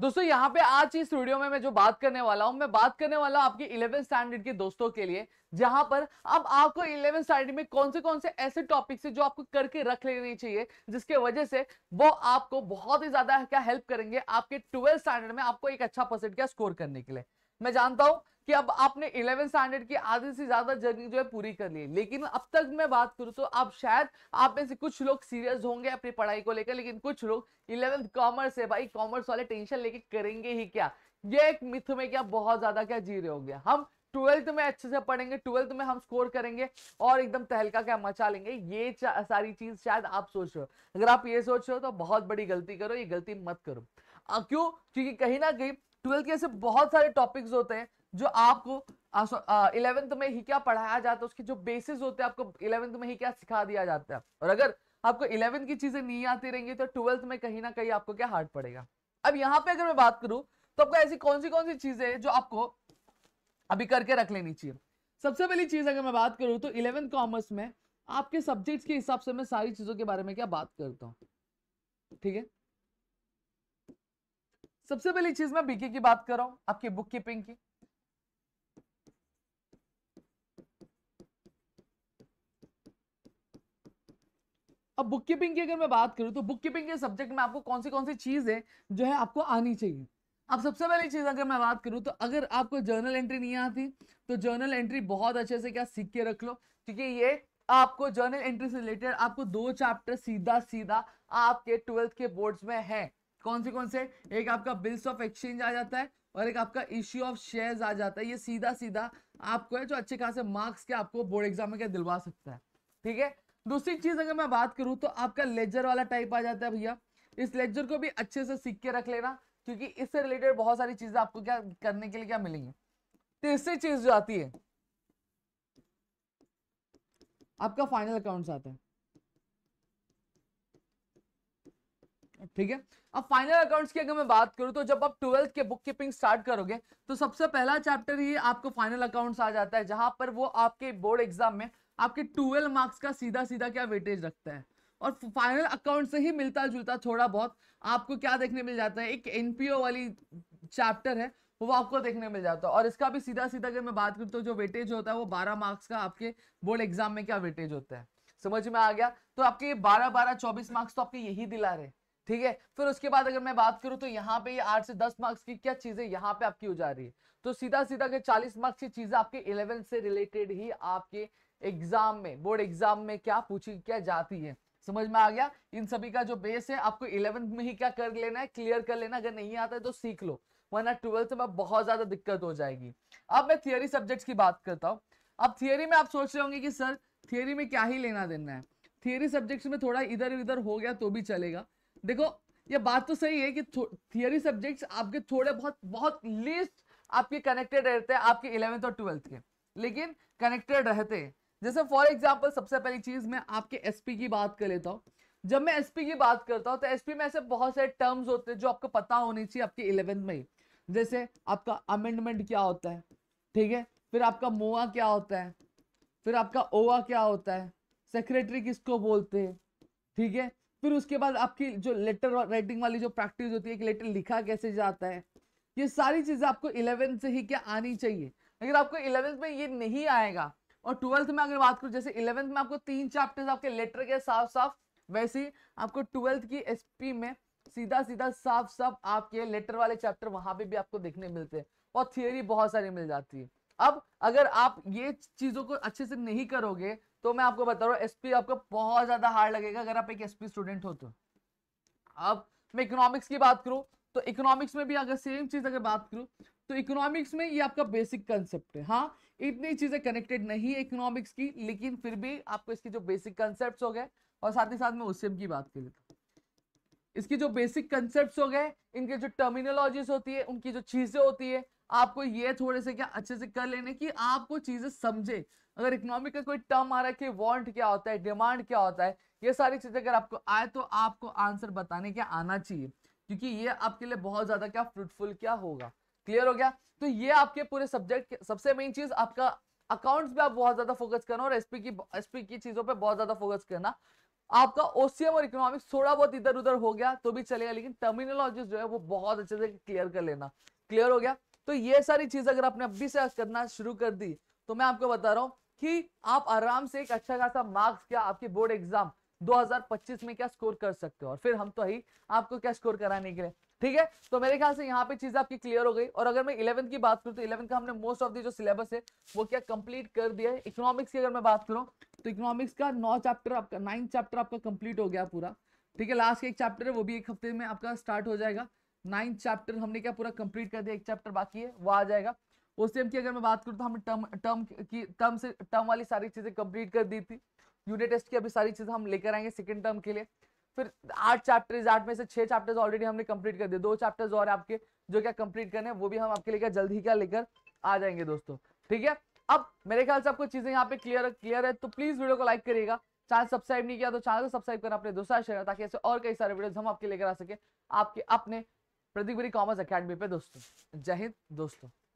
दोस्तों यहाँ पे आज इस वीडियो में मैं जो बात करने वाला हूँ मैं बात करने वाला हूँ आपके इलेवन स्टैंडर्ड के दोस्तों के लिए जहां पर अब आपको इलेवन स्टैंडर्ड में कौन से कौन से ऐसे टॉपिक्स है जो आपको करके रख लेने चाहिए जिसके वजह से वो आपको बहुत ही ज्यादा क्या हेल्प करेंगे आपके ट्वेल्थ स्टैंडर्ड में आपको एक अच्छा परसेंट का स्कोर करने के लिए मैं जानता हूँ कि अब आपने इलेवन स्टैंडर्ड की आधे से ज्यादा जर्नी जो है पूरी कर ली लेकिन अब तक मैं बात करूँ तो आप शायद आप में से कुछ लोग सीरियस होंगे अपनी पढ़ाई को लेकर लेकिन कुछ लोग इलेवेंथ कॉमर्स है भाई कॉमर्स वाले टेंशन लेके करेंगे ही क्या ये एक मिथ में क्या बहुत ज्यादा क्या जी रहे हो गया हम ट्वेल्थ में अच्छे से पढ़ेंगे ट्वेल्थ में हम स्कोर करेंगे और एकदम तहलका क्या मचा लेंगे ये सारी चीज शायद आप सोच रहे हो अगर आप ये सोच रहे हो तो बहुत बड़ी गलती करो ये गलती मत करो क्यों क्योंकि कहीं ना कहीं ट्वेल्थ के ऐसे बहुत सारे टॉपिक्स होते हैं जो आपको इलेवेंथ में ही क्या पढ़ाया जाता है उसके जो बेसिस होते हैं आपको इलेवेंथ में ही क्या सिखा दिया जाता है और अगर आपको इलेवेंथ की चीजें नहीं आती रहेंगी तो ट्वेल्थ में कहीं ना कहीं आपको क्या हार्ड पड़ेगा अब यहाँ पे अगर मैं बात करूँ तो आपको ऐसी कौन सी कौन सी चीजें जो आपको अभी करके रख लेनी चाहिए सबसे पहली चीज अगर मैं बात करूँ तो इलेवेंथ कॉमर्स में आपके सब्जेक्ट के हिसाब से मैं सारी चीजों के बारे में क्या बात करता हूँ ठीक है सबसे पहली चीज मैं बीके की बात कर रहा हूँ आपकी बुक कीपिंग की अब बुक कीपिंग की अगर मैं बात करूँ तो बुक कीपिंग के सब्जेक्ट में आपको कौन सी कौन सी चीज़ है जो है आपको आनी चाहिए अब सबसे पहली चीज़ अगर मैं बात करूँ तो अगर आपको जर्नल एंट्री नहीं आती तो जर्नल एंट्री बहुत अच्छे से क्या सीख के रख लो क्योंकि ये आपको जर्नल एंट्री से रिलेटेड आपको दो चैप्टर सीधा सीधा आपके ट्वेल्थ के बोर्ड्स में है कौन से कौन से एक आपका बिल्स ऑफ एक्सचेंज आ जाता है और एक आपका इश्यू ऑफ शेयर्स आ जाता है ये सीधा सीधा आपको है जो अच्छे खासे मार्क्स के आपको बोर्ड एग्जाम में क्या दिलवा सकता है ठीक है दूसरी चीज़ अगर मैं बात करूं तो आपका लेजर वाला टाइप आ जाता है भैया इस लेजर को भी अच्छे से सीख के रख लेना क्योंकि इससे रिलेटेड बहुत सारी चीज़ें आपको क्या करने के लिए क्या मिलेंगी तीसरी चीज़ जो आती है आपका फाइनल अकाउंट्स आता है ठीक है अब फाइनल अकाउंट्स की अगर मैं बात करूं तो जब आप ट्वेल्थ के बुक कीपिंग स्टार्ट करोगे तो सबसे पहला चैप्टर ये आपको फाइनल अकाउंट्स आ जाता है जहां पर वो आपके बोर्ड एग्जाम में आपके ट्वेल्व मार्क्स का सीधा सीधा क्या वेटेज रखता है और फाइनल अकाउंट से ही मिलता जुलता थोड़ा बहुत आपको क्या देखने मिल जाता है एक एनपीओ वाली चैप्टर है वो आपको देखने मिल जाता है और इसका भी सीधा सीधा अगर मैं बात करूँ तो जो वेटेज होता है वो बारह मार्क्स का आपके बोर्ड एग्जाम में क्या वेटेज होता है समझ में आ गया तो आपके बारह बारह चौबीस मार्क्स तो आपके यही दिला रहे ठीक है फिर उसके बाद अगर मैं बात करूँ तो यहाँ पे आठ से दस मार्क्स की क्या चीजें यहाँ पे आपकी हो जा रही है तो सीधा सीधा के चालीस मार्क्स की चीजें आपके इलेवेंथ से रिलेटेड ही आपके एग्जाम में बोर्ड एग्जाम में क्या पूछी क्या जाती है समझ में आ गया इन सभी का जो बेस है आपको इलेवेंथ में ही क्या कर लेना है क्लियर कर लेना अगर नहीं आता है तो सीख लो वरना ट्वेल्थ में बहुत ज्यादा दिक्कत हो जाएगी अब मैं थियोरी सब्जेक्ट्स की बात करता हूँ अब थियोरी में आप सोच रहे होंगे कि सर थियोरी में क्या ही लेना देना है थियोरी सब्जेक्ट्स में थोड़ा इधर उधर हो गया तो भी चलेगा देखो ये बात तो सही है कि थियरी सब्जेक्ट्स आपके थोड़े बहुत बहुत लिस्ट आपके कनेक्टेड रहते हैं आपके इलेवेंथ और ट्वेल्थ के लेकिन कनेक्टेड रहते हैं जैसे फॉर एग्जाम्पल सबसे पहली चीज मैं आपके एसपी की बात कर लेता हूँ जब मैं एसपी की बात करता हूँ तो एसपी में ऐसे बहुत सारे टर्म्स होते हैं जो आपको पता होने चाहिए आपके इलेवेंथ में ही जैसे आपका अमेंडमेंट क्या होता है ठीक है फिर आपका मोआ क्या होता है फिर आपका ओआ क्या होता है सेक्रेटरी किसको बोलते हैं ठीक है फिर उसके बाद आपकी जो लेटर राइटिंग वाली जो प्रैक्टिस होती है कि लेटर लिखा कैसे जाता है ये सारी चीज़ें आपको इलेवेंथ से ही क्या आनी चाहिए अगर आपको इलेवेंथ में ये नहीं आएगा और ट्वेल्थ में अगर बात करूँ जैसे इलेवेंथ में आपको तीन चैप्टर्स आपके लेटर के साफ साफ वैसे ही आपको ट्वेल्थ की एस में सीधा सीधा साफ साफ आपके लेटर वाले चैप्टर वहाँ पे भी आपको देखने मिलते हैं और थियोरी बहुत सारी मिल जाती है अब अगर आप ये चीज़ों को अच्छे से नहीं करोगे तो मैं आपको बता रहा हूँ एसपी आपको बहुत ज़्यादा हार्ड लगेगा अगर आप एक एसपी स्टूडेंट हो तो अब मैं इकोनॉमिक्स की बात करूँ तो इकोनॉमिक्स में भी अगर सेम चीज़ अगर बात करूँ तो इकोनॉमिक्स में ये आपका बेसिक कंसेप्ट है हाँ इतनी चीज़ें कनेक्टेड नहीं है इकोनॉमिक्स की लेकिन फिर भी आपको इसके जो बेसिक कंसेप्ट हो गए और साथ ही साथ में उसम की बात कर लेता हूँ जो बेसिक कंसेप्ट हो गए इनके जो टर्मिनोलॉजीज होती है उनकी जो चीज़ें होती है आपको ये थोड़े से क्या अच्छे से कर लेने की आपको चीजें समझे अगर इकोनॉमिक का कोई टर्म आ रहा है कि वांट क्या होता है डिमांड क्या होता है ये सारी चीजें अगर आपको आए तो आपको आंसर बताने क्या आना चाहिए क्योंकि ये आपके लिए बहुत ज्यादा क्या फ्रूटफुल क्या होगा क्लियर हो गया तो ये आपके पूरे सब्जेक्ट सबसे मेन चीज आपका अकाउंट्स पे आप बहुत ज्यादा फोकस करना और एसपी की एसपी की चीजों पे बहुत ज्यादा फोकस करना आपका ओसीएम और इकोनॉमिक्स थोड़ा बहुत इधर उधर हो गया तो भी चलेगा लेकिन टर्मिनोलॉजी जो है वो बहुत अच्छे से क्लियर कर लेना क्लियर हो गया तो ये सारी चीज अगर आपने अभी से करना शुरू कर दी तो मैं आपको बता रहा हूँ कि आप आराम से एक अच्छा खासा मार्क्स क्या आपके बोर्ड एग्जाम 2025 में क्या स्कोर कर सकते हो और फिर हम तो ही आपको क्या स्कोर कराने के लिए ठीक है तो मेरे ख्याल से यहाँ पे चीज आपकी क्लियर हो गई और अगर मैं इलेवंथ की बात करूँ तो इलेवंथ का हमने मोस्ट ऑफ दी जो सिलेबस है वो क्या कंप्लीट कर दिया है इकोनॉमिक्स की अगर मैं बात करूँ तो इकोनॉमिक्स का नौ चैप्टर आपका नाइन्थ चैप्टर आपका कंप्लीट हो गया पूरा ठीक है लास्ट का एक चैप्टर है वो भी एक हफ्ते में आपका स्टार्ट हो जाएगा नाइन चैप्टर हमने क्या पूरा कंप्लीट कर दिया एक चैप्टर बाकी है वो आ जाएगा उस टाइम की अगर मैं बात करूँ तो हमने टर्म टर्म की टर्म से टर्म वाली सारी चीज़ें कंप्लीट कर दी थी यूनिट टेस्ट की अभी सारी चीज़ें हम लेकर आएंगे सेकेंड टर्म के लिए फिर आठ चैप्टर्स आठ में से छह चैप्टर्स ऑलरेडी हमने कंप्लीट कर दिए दो चैप्टर्स और आपके जो क्या कंप्लीट करने वो भी हम आपके लिए क्या जल्द ही क्या लेकर आ जाएंगे दोस्तों ठीक है अब मेरे ख्याल से आपको चीजें यहाँ पे क्लियर क्लियर है तो प्लीज वीडियो को लाइक करिएगा चैनल सब्सक्राइब नहीं किया तो चैनल को सब्सक्राइब करना अपने दोस्तों शेयर ताकि ऐसे और कई सारे वीडियोस हम आपके लेकर आ सके आपके अपने प्रतीक बिरी कॉमर्स अकेडमी पे दोस्तों जय हिंद दोस्तों